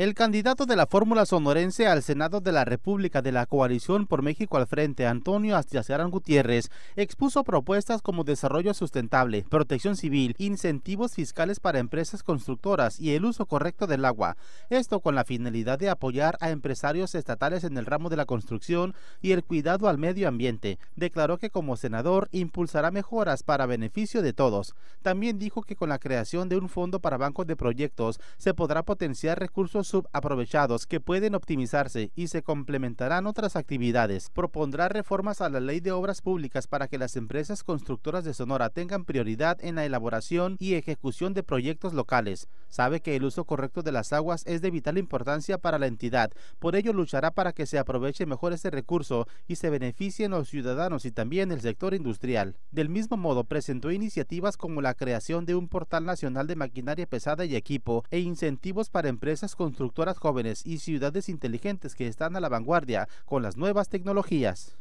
El candidato de la fórmula sonorense al Senado de la República de la Coalición por México al Frente, Antonio Astiazarán Gutiérrez, expuso propuestas como desarrollo sustentable, protección civil, incentivos fiscales para empresas constructoras y el uso correcto del agua. Esto con la finalidad de apoyar a empresarios estatales en el ramo de la construcción y el cuidado al medio ambiente. Declaró que como senador impulsará mejoras para beneficio de todos. También dijo que con la creación de un fondo para bancos de proyectos se podrá potenciar recursos subaprovechados que pueden optimizarse y se complementarán otras actividades. Propondrá reformas a la ley de obras públicas para que las empresas constructoras de Sonora tengan prioridad en la elaboración y ejecución de proyectos locales. Sabe que el uso correcto de las aguas es de vital importancia para la entidad, por ello luchará para que se aproveche mejor este recurso y se beneficien los ciudadanos y también el sector industrial. Del mismo modo, presentó iniciativas como la creación de un portal nacional de maquinaria pesada y equipo e incentivos para empresas constructoras constructoras jóvenes y ciudades inteligentes que están a la vanguardia con las nuevas tecnologías.